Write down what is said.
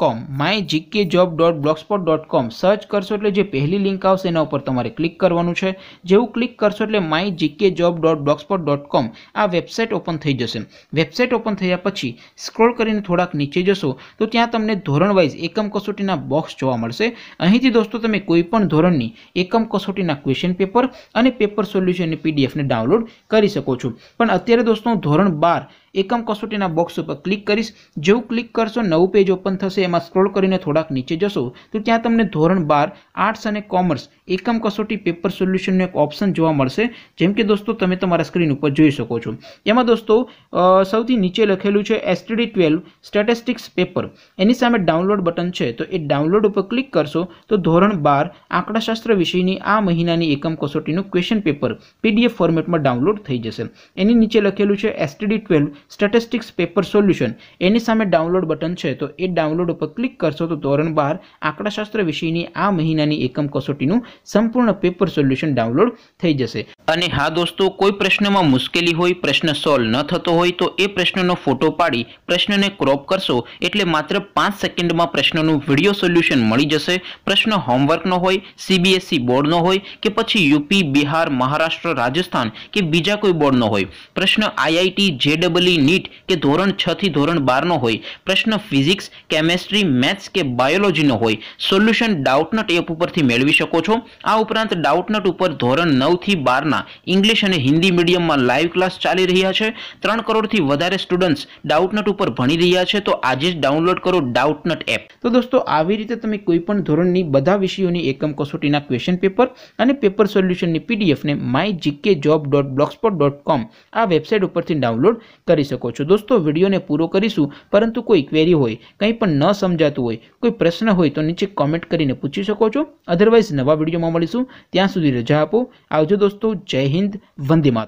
કોમ my GK job dot blogspot dot com search કરશો એટલે જે પહેલી લિંક આવશે એના ઉપર તમારે ક્લિક કરવાનું છે જેવું ક્લિક કરશો એટલે my GK job dot blogspot dot com આ વેબસાઇટ ઓપન થઈ જશે વેબસાઇટ ઓપન થયા પછી સ્ક્રોલ કરીને થોડાક નીચે જશો તો ત્યાં તમને ધોરણ વાઇઝ એકમ કસોટીના બોક્સ જોવા મળશે અહીંથી દોસ્તો તમે કોઈ પણ ધોરણની એકમ કસોટીના ક્વેશ્ચન પેપર અને પેપર સોલ્યુશનની પીડીએફને ડાઉનલોડ કરી શકો છો પણ અત્યારે દોસ્તો ધોરણ બાર એકમ કસોટીના બોક્સ ઉપર ક્લિક કરીશ જેવું ક્લિક કરશો નવું પેજ ઓપન થશે એમાં સ્ક્રોલ કરીને થોડાક નીચે જશો તો ત્યાં તમને ધોરણ બાર આર્ટ્સ અને કોમર્સ એકમ કસોટી પેપર સોલ્યુશનનો એક ઓપ્શન જોવા મળશે જેમ કે દોસ્તો તમે તમારા સ્ક્રીન ઉપર જોઈ શકો છો એમાં દોસ્તો સૌથી નીચે લખેલું છે એસટીડી ટ્વેલ્વ સ્ટેટિસ્ટિક્સ પેપર એની સામે ડાઉનલોડ બટન છે તો એ ડાઉનલોડ ઉપર ક્લિક કરશો તો ધોરણ બાર આંકડાશાસ્ત્ર વિષયની આ મહિનાની એકમ કસોટીનું ક્વેશ્ચન પેપર પીડીએફ ફોર્મેટમાં ડાઉનલોડ થઈ જશે એની નીચે લખેલું છે STD twelve statistics paper solution એની સામે ડાઉનલોડ બટન છે તો એ ડાઉનલોડ ઉપર ક્લિક કરશો તો ધોરણ બાર આંકડાશાસ્ત્ર વિષયની આ મહિનાની એકમ કસોટીનું સંપૂર્ણ પેપર સોલ્યુશન ડાઉનલોડ થઈ જશે અને હા દોસ્તો કોઈ પ્રશ્નમાં મુશ્કેલી હોય પ્રશ્ન સોલ્વ ન થતો હોય તો એ પ્રશ્નનો ફોટો પાડી પ્રશ્નને ક્રોપ કરશો એટલે માત્ર પાંચ સેકન્ડમાં પ્રશ્નનું વિડીયો સોલ્યુશન મળી જશે પ્રશ્ન હોમવર્કનો હોય સીબીએસઈ બોર્ડનો e હોય કે પછી યુપી બિહાર મહારાષ્ટ્ર રાજસ્થાન કે બીજા કોઈ બોર્ડનો હોય પ્રશ્ન આઈઆઈટી જેડબલી ડિગ્રી નીટ કે ધોરણ છ થી ધોરણ બારનો હોય પ્રશ્ન ફિઝિક્સ કેમેસ્ટ્રી મેથ્સ કે બાયોલોજીનો હોય સોલ્યુશન ડાઉટનટ એપ ઉપરથી મેળવી શકો છો આ ઉપરાંત ડાઉટનટ ઉપર ધોરણ નવથી બારના ઇંગ્લિશ અને હિન્દી મીડિયમમાં લાઈવ ક્લાસ ચાલી રહ્યા છે ત્રણ કરોડથી વધારે સ્ટુડન્ટ્સ ડાઉટનટ ઉપર ભણી રહ્યા છે તો આજે જ ડાઉનલોડ કરો ડાઉટનટ એપ તો દોસ્તો આવી રીતે તમે કોઈપણ ધોરણની બધા વિષયોની એકમ કસોટીના ક્વેશ્ચન પેપર અને પેપર સોલ્યુશનની પીડીએફને my GK job dot blogspot dot com આ વેબસાઇટ ઉપરથી ડાઉનલોડ કરી કરી શકો છો દોસ્તો વિડીયોને પૂરો કરીશું પરંતુ કોઈ ક્વેરી હોય કંઈ પણ ન સમજાતું હોય કોઈ પ્રશ્ન હોય તો નીચે કોમેન્ટ કરીને પૂછી શકો છો અધરવાઇઝ નવા વિડીયોમાં મળીશું ત્યાં સુધી રજા આપો આવજો દોસ્તો જય હિન્દ વંદે માતા